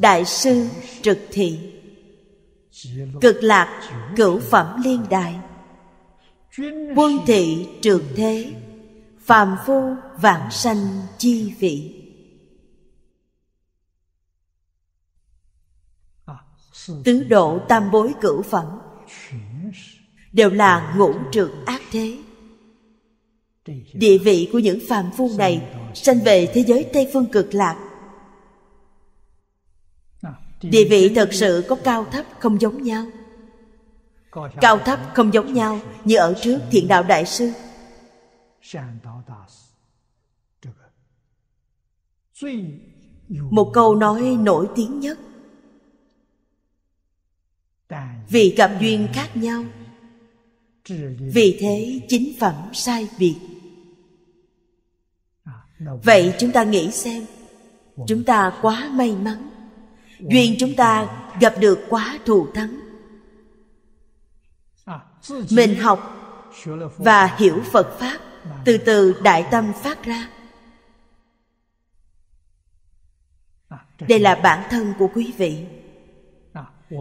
đại sư trực thị cực lạc cửu phẩm liên đại quân thị trường thế phàm phu vạn sanh chi vị tứ độ tam bối cửu phẩm đều là ngũ trượng ác thế địa vị của những phàm phu này sanh về thế giới tây phương cực lạc địa vị thật sự có cao thấp không giống nhau cao thấp không giống nhau như ở trước thiện đạo đại sư một câu nói nổi tiếng nhất vì gặp duyên khác nhau vì thế chính phẩm sai biệt vậy chúng ta nghĩ xem chúng ta quá may mắn duyên chúng ta gặp được quá thù thắng mình học và hiểu phật pháp từ từ đại tâm phát ra đây là bản thân của quý vị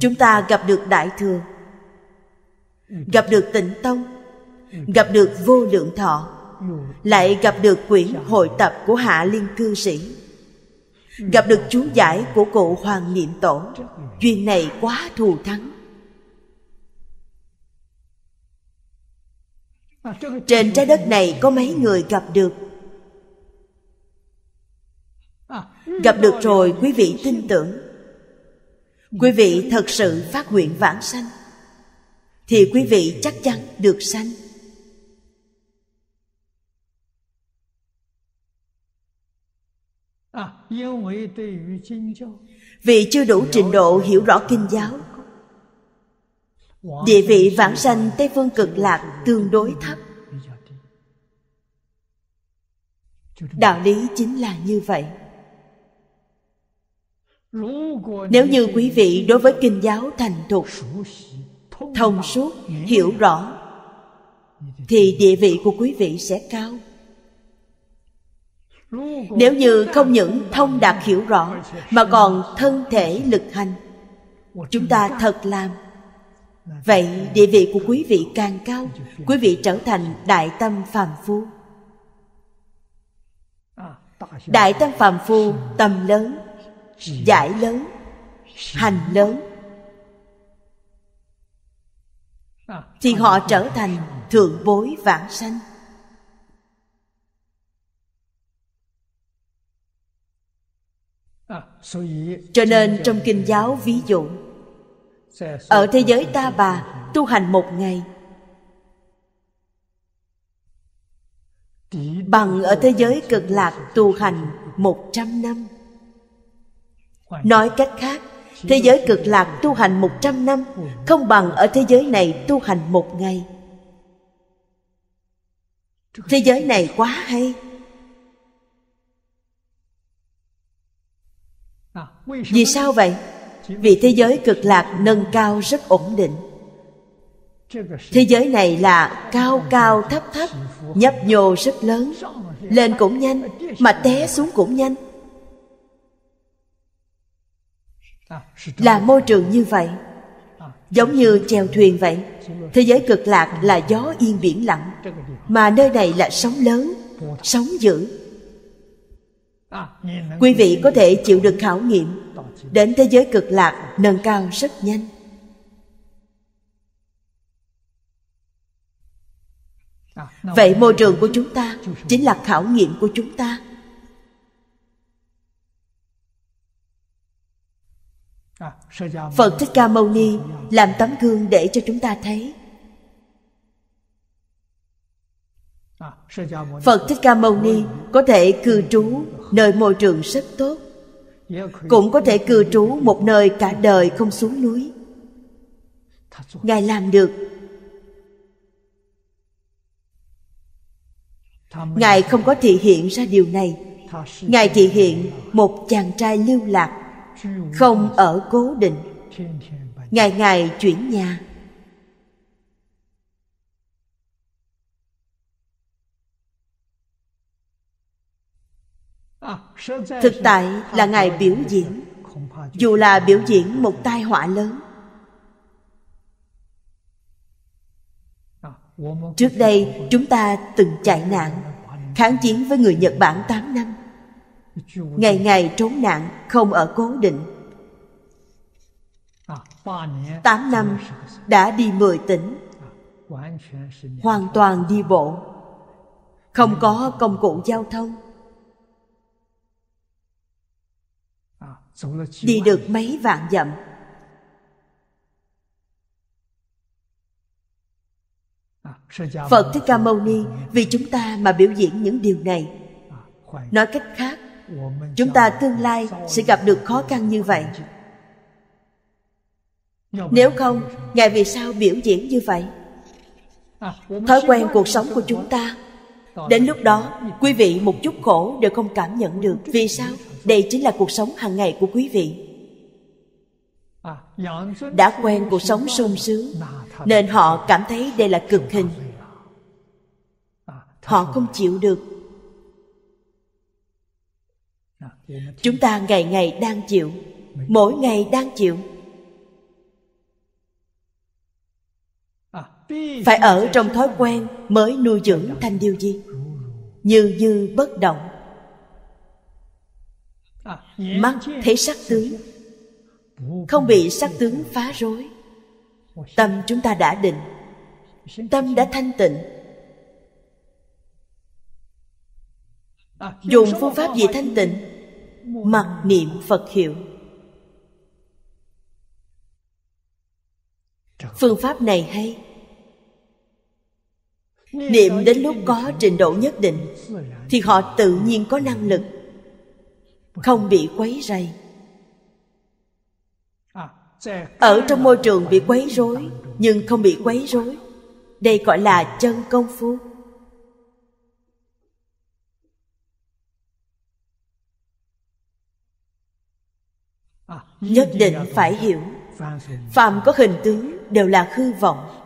chúng ta gặp được đại thừa gặp được tịnh tông gặp được vô lượng thọ lại gặp được quyển hội tập của hạ liên cư sĩ gặp được chú giải của cụ hoàng niệm tổ duyên này quá thù thắng trên trái đất này có mấy người gặp được gặp được rồi quý vị tin tưởng quý vị thật sự phát nguyện vãng sanh thì quý vị chắc chắn được sanh À, Vì chưa đủ trình độ hiểu rõ kinh giáo Địa vị vãng sanh Tây Phương Cực Lạc tương đối thấp Đạo lý chính là như vậy Nếu như quý vị đối với kinh giáo thành thục Thông suốt, hiểu rõ Thì địa vị của quý vị sẽ cao nếu như không những thông đạt hiểu rõ mà còn thân thể lực hành chúng ta thật làm vậy địa vị của quý vị càng cao quý vị trở thành đại tâm phàm phu đại tâm phàm phu tâm lớn giải lớn hành lớn thì họ trở thành thượng bối vãng sanh cho nên trong kinh giáo ví dụ ở thế giới ta bà tu hành một ngày bằng ở thế giới cực lạc tu hành một trăm năm nói cách khác thế giới cực lạc tu hành một trăm năm không bằng ở thế giới này tu hành một ngày thế giới này quá hay vì sao vậy vì thế giới cực lạc nâng cao rất ổn định thế giới này là cao cao thấp thấp nhấp nhô rất lớn lên cũng nhanh mà té xuống cũng nhanh là môi trường như vậy giống như chèo thuyền vậy thế giới cực lạc là gió yên biển lặng mà nơi này là sóng lớn sóng dữ quý vị có thể chịu được khảo nghiệm đến thế giới cực lạc nâng cao rất nhanh à, vậy môi trường của chúng ta chính là khảo nghiệm của chúng ta à, phật thích ca mâu ni làm tấm gương để cho chúng ta thấy à, phật thích ca mâu ni có thể cư trú nơi môi trường rất tốt cũng có thể cư trú một nơi cả đời không xuống núi ngài làm được ngài không có thị hiện ra điều này ngài thị hiện một chàng trai lưu lạc không ở cố định ngày ngày chuyển nhà thực tại là ngài biểu diễn dù là biểu diễn một tai họa lớn trước đây chúng ta từng chạy nạn kháng chiến với người nhật bản 8 năm ngày ngày trốn nạn không ở cố định 8 năm đã đi 10 tỉnh hoàn toàn đi bộ không có công cụ giao thông đi được mấy vạn dặm à, phật thích ca mâu ni vì chúng ta mà biểu diễn những điều này à, nói cách khác chúng ta tương lai sẽ gặp được khó khăn như vậy nếu không ngài vì sao biểu diễn như vậy à, thói quen cuộc sống của chúng ta đến lúc đó quý vị một chút khổ đều không cảm nhận được vì sao đây chính là cuộc sống hàng ngày của quý vị đã quen cuộc sống sung sướng nên họ cảm thấy đây là cực hình họ không chịu được chúng ta ngày ngày đang chịu mỗi ngày đang chịu phải ở trong thói quen mới nuôi dưỡng thanh điều gì như như bất động mắt thấy sắc tướng không bị sắc tướng phá rối tâm chúng ta đã định tâm đã thanh tịnh dùng phương pháp gì thanh tịnh mặc niệm phật hiệu phương pháp này hay niệm đến lúc có trình độ nhất định thì họ tự nhiên có năng lực không bị quấy rầy ở trong môi trường bị quấy rối nhưng không bị quấy rối đây gọi là chân công phu nhất định phải hiểu phàm có hình tướng đều là hư vọng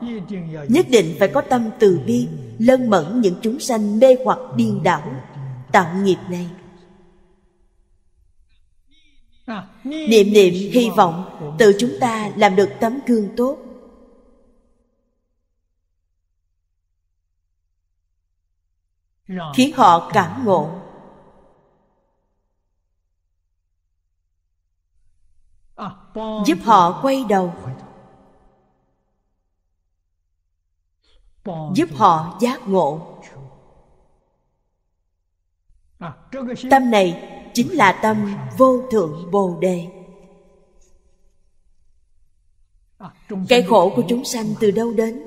nhất định phải có tâm từ bi lân mẫn những chúng sanh mê hoặc điên đảo tạo nghiệp này niệm niệm hy vọng tự chúng ta làm được tấm gương tốt khiến họ cảm ngộ giúp họ quay đầu giúp họ giác ngộ tâm này chính là tâm vô thượng bồ đề cái khổ của chúng sanh từ đâu đến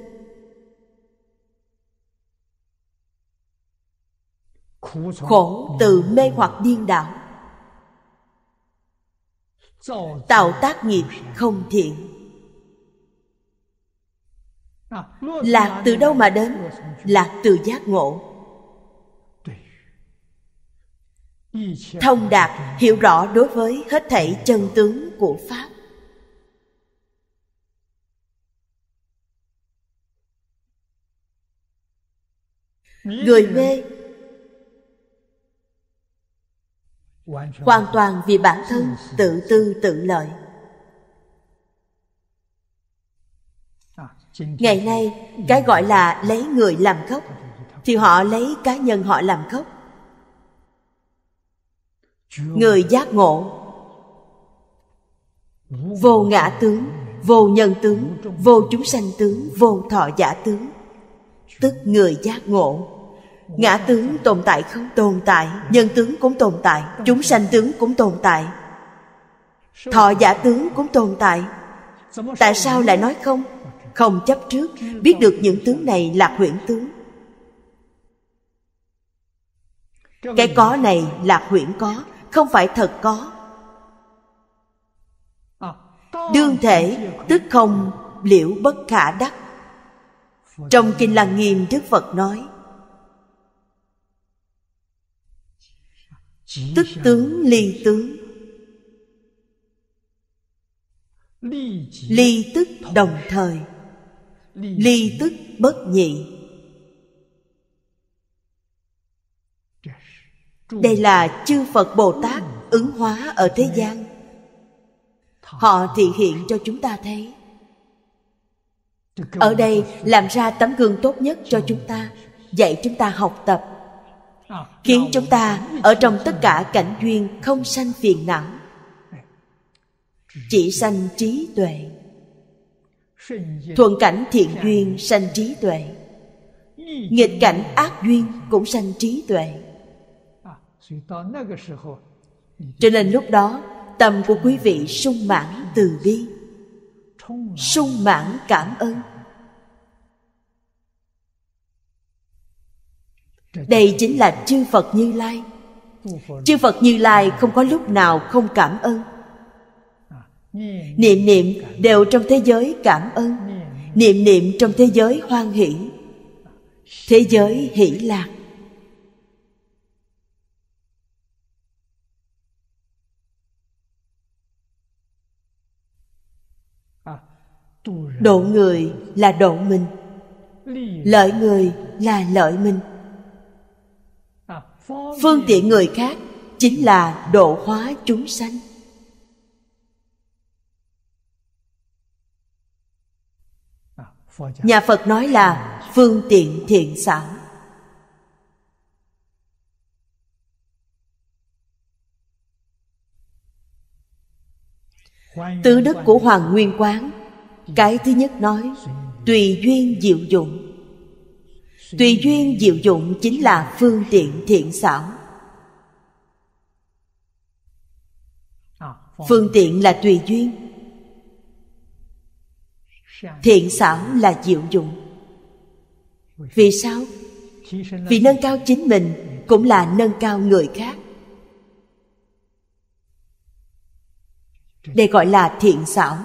khổ từ mê hoặc điên đảo tạo tác nghiệp không thiện lạc từ đâu mà đến lạc từ giác ngộ thông đạt hiểu rõ đối với hết thảy chân tướng của pháp người mê hoàn toàn vì bản thân tự tư tự lợi ngày nay cái gọi là lấy người làm gốc thì họ lấy cá nhân họ làm gốc người giác ngộ vô ngã tướng vô nhân tướng vô chúng sanh tướng vô thọ giả tướng tức người giác ngộ ngã tướng tồn tại không tồn tại nhân tướng cũng tồn tại chúng sanh tướng cũng tồn tại thọ giả tướng cũng tồn tại tại sao lại nói không không chấp trước biết được những tướng này là huyễn tướng cái có này là huyễn có không phải thật có đương thể tức không liễu bất khả đắc trong kinh lăng nghiêm đức phật nói tức tướng ly tướng ly tức đồng thời ly tức bất nhị đây là chư phật bồ tát ứng hóa ở thế gian họ thị hiện cho chúng ta thấy ở đây làm ra tấm gương tốt nhất cho chúng ta dạy chúng ta học tập khiến chúng ta ở trong tất cả cảnh duyên không sanh phiền não chỉ sanh trí tuệ thuận cảnh thiện duyên sanh trí tuệ nghịch cảnh ác duyên cũng sanh trí tuệ à, cho nên lúc đó tâm của quý vị sung mãn từ bi sung mãn cảm ơn đây chính là chư phật như lai chư phật như lai không có lúc nào không cảm ơn niệm niệm đều trong thế giới cảm ơn niệm niệm trong thế giới hoan hỷ thế giới hỷ lạc độ người là độ mình lợi người là lợi mình phương tiện người khác chính là độ hóa chúng sanh nhà phật nói là phương tiện thiện xảo tứ đức của hoàng nguyên quán cái thứ nhất nói tùy duyên diệu dụng tùy duyên diệu dụng chính là phương tiện thiện xảo à, phương tiện là tùy duyên thiện xảo là diệu dụng vì sao vì nâng cao chính mình cũng là nâng cao người khác để gọi là thiện xảo